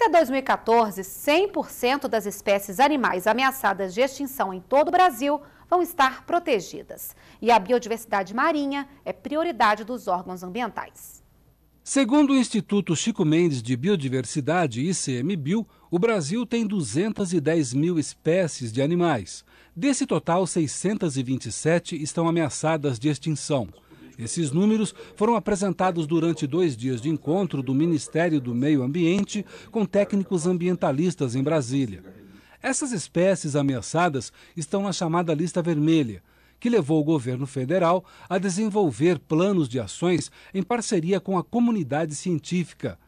Até 2014, 100% das espécies animais ameaçadas de extinção em todo o Brasil vão estar protegidas. E a biodiversidade marinha é prioridade dos órgãos ambientais. Segundo o Instituto Chico Mendes de Biodiversidade, ICMBio, o Brasil tem 210 mil espécies de animais. Desse total, 627 estão ameaçadas de extinção. Esses números foram apresentados durante dois dias de encontro do Ministério do Meio Ambiente com técnicos ambientalistas em Brasília. Essas espécies ameaçadas estão na chamada lista vermelha, que levou o governo federal a desenvolver planos de ações em parceria com a comunidade científica.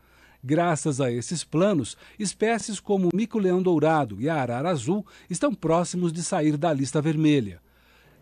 Graças a esses planos, espécies como o mico-leão dourado e a arara azul estão próximos de sair da lista vermelha.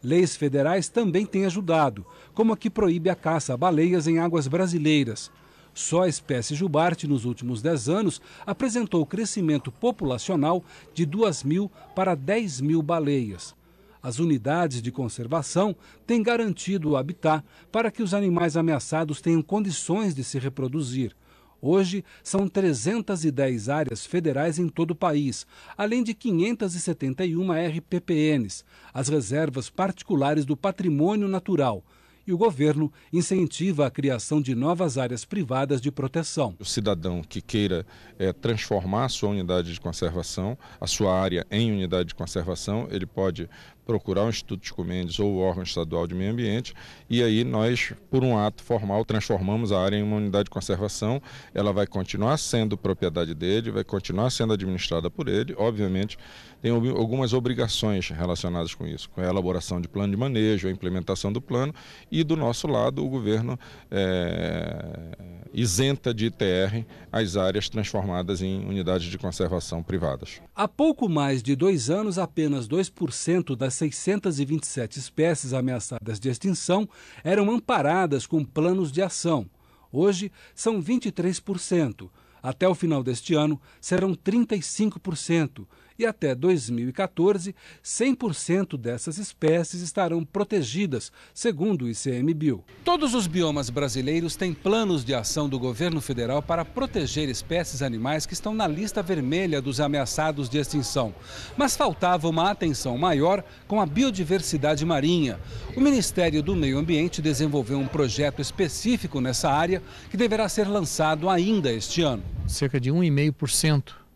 Leis federais também têm ajudado, como a que proíbe a caça a baleias em águas brasileiras. Só a espécie jubarte, nos últimos 10 anos, apresentou crescimento populacional de 2 mil para 10 mil baleias. As unidades de conservação têm garantido o habitat para que os animais ameaçados tenham condições de se reproduzir. Hoje, são 310 áreas federais em todo o país, além de 571 RPPNs, as reservas particulares do patrimônio natural. E o governo incentiva a criação de novas áreas privadas de proteção. O cidadão que queira é, transformar a sua unidade de conservação, a sua área em unidade de conservação, ele pode procurar o Instituto de Comendes ou o órgão estadual de meio ambiente e aí nós, por um ato formal, transformamos a área em uma unidade de conservação. Ela vai continuar sendo propriedade dele, vai continuar sendo administrada por ele. Obviamente, tem algumas obrigações relacionadas com isso, com a elaboração de plano de manejo, a implementação do plano e do nosso lado o governo é, isenta de ITR as áreas transformadas em unidades de conservação privadas. Há pouco mais de dois anos, apenas 2% das 627 espécies ameaçadas de extinção eram amparadas com planos de ação. Hoje, são 23%. Até o final deste ano, serão 35% e até 2014, 100% dessas espécies estarão protegidas, segundo o ICMBio. Todos os biomas brasileiros têm planos de ação do governo federal para proteger espécies animais que estão na lista vermelha dos ameaçados de extinção. Mas faltava uma atenção maior com a biodiversidade marinha. O Ministério do Meio Ambiente desenvolveu um projeto específico nessa área que deverá ser lançado ainda este ano. Cerca de 1,5%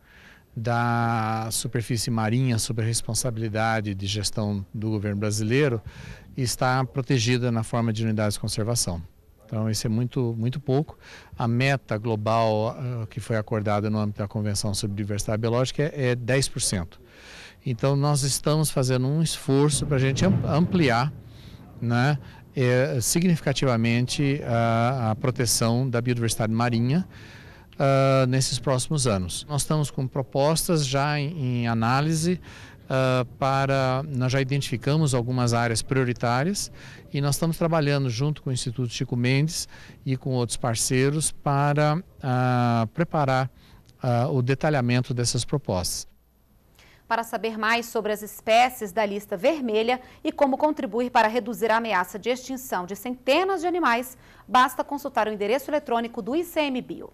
da superfície marinha sob a responsabilidade de gestão do governo brasileiro está protegida na forma de unidades de conservação. Então, isso é muito, muito pouco. A meta global uh, que foi acordada no âmbito da Convenção sobre Diversidade Biológica é, é 10%. Então, nós estamos fazendo um esforço para a gente ampliar né, é, significativamente a, ah, a proteção da biodiversidade marinha uh, nesses próximos anos. Nós estamos com propostas já em, em análise uh, para. Nós já identificamos algumas áreas prioritárias e nós estamos trabalhando junto com o Instituto Chico Mendes e com outros parceiros para uh, preparar o detalhamento dessas propostas. Para saber mais sobre as espécies da lista vermelha e como contribuir para reduzir a ameaça de extinção de centenas de animais, basta consultar o endereço eletrônico do ICMBio.